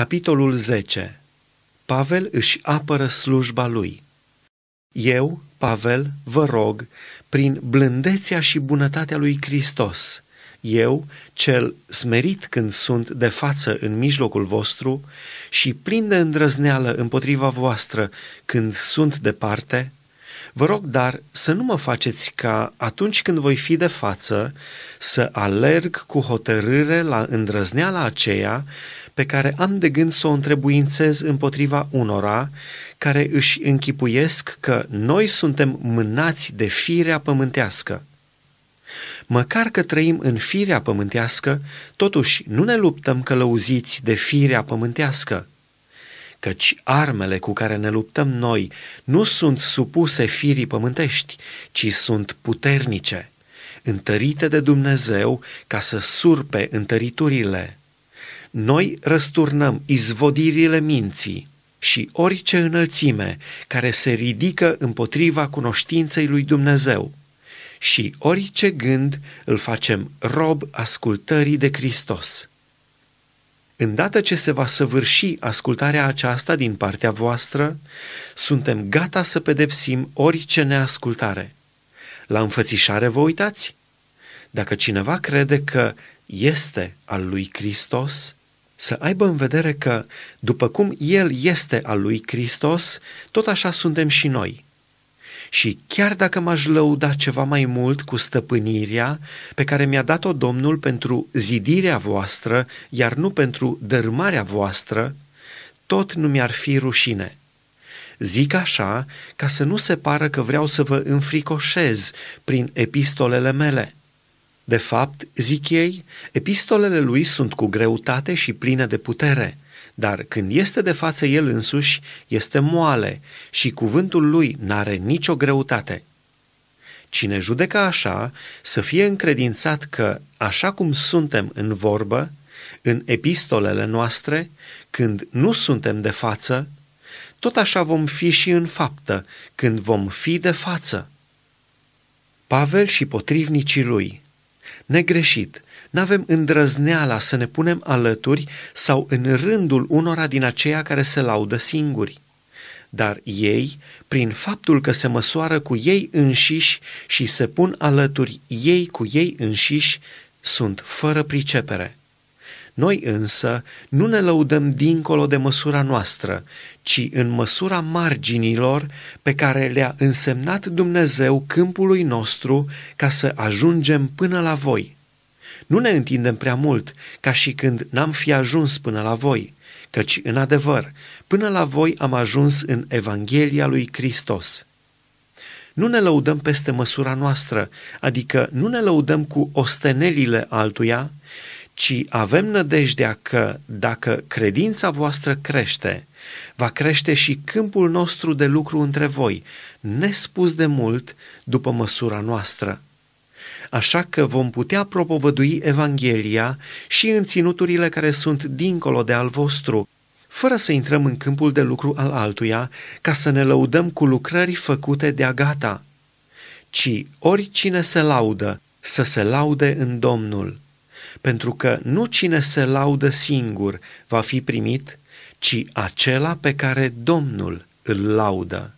Capitolul 10. Pavel își apără slujba lui. Eu, Pavel, vă rog, prin blândețea și bunătatea lui Hristos, eu, cel smerit când sunt de față în mijlocul vostru și plin de îndrăzneală împotriva voastră când sunt departe, Vă rog, dar să nu mă faceți ca atunci când voi fi de față să alerg cu hotărâre la îndrăzneala aceea pe care am de gând să o întrebuințez împotriva unora care își închipuiesc că noi suntem mânați de firea pământească. Măcar că trăim în firea pământească, totuși nu ne luptăm călăuziți de firea pământească, căci armele cu care ne luptăm noi nu sunt supuse firii pământești, ci sunt puternice, întărite de Dumnezeu ca să surpe întăriturile. Noi răsturnăm izvodirile minții și orice înălțime care se ridică împotriva cunoștinței lui Dumnezeu și orice gând îl facem rob ascultării de Hristos Îndată ce se va săvârși ascultarea aceasta din partea voastră, suntem gata să pedepsim orice neascultare. La înfățișare vă uitați? Dacă cineva crede că este al lui Hristos, să aibă în vedere că, după cum El este al lui Hristos, tot așa suntem și noi – și chiar dacă m-aș lăuda ceva mai mult cu stăpânirea pe care mi-a dat-o Domnul pentru zidirea voastră, iar nu pentru dărmarea voastră, tot nu mi-ar fi rușine. Zic așa ca să nu se pară că vreau să vă înfricoșez prin epistolele mele. De fapt, zic ei, epistolele lui sunt cu greutate și pline de putere – dar când este de față el însuși, este moale și cuvântul lui n-are nicio greutate. Cine judecă așa, să fie încredințat că, așa cum suntem în vorbă, în epistolele noastre, când nu suntem de față, tot așa vom fi și în faptă, când vom fi de față. Pavel și potrivnicii lui. Negreșit, n-avem îndrăzneala să ne punem alături sau în rândul unora din aceia care se laudă singuri. Dar ei, prin faptul că se măsoară cu ei înșiși și se pun alături ei cu ei înșiși, sunt fără pricepere. Noi însă nu ne lăudăm dincolo de măsura noastră, ci în măsura marginilor pe care le-a însemnat Dumnezeu câmpului nostru ca să ajungem până la voi. Nu ne întindem prea mult, ca și când n-am fi ajuns până la voi, căci, în adevăr, până la voi am ajuns în Evanghelia lui Hristos. Nu ne lăudăm peste măsura noastră, adică nu ne lăudăm cu ostenelile altuia, ci avem nădejdea că, dacă credința voastră crește, va crește și câmpul nostru de lucru între voi, nespus de mult după măsura noastră așa că vom putea propovădui Evanghelia și în ținuturile care sunt dincolo de al vostru, fără să intrăm în câmpul de lucru al altuia, ca să ne lăudăm cu lucrări făcute de agata. gata, ci oricine se laudă, să se laude în Domnul, pentru că nu cine se laudă singur va fi primit, ci acela pe care Domnul îl laudă.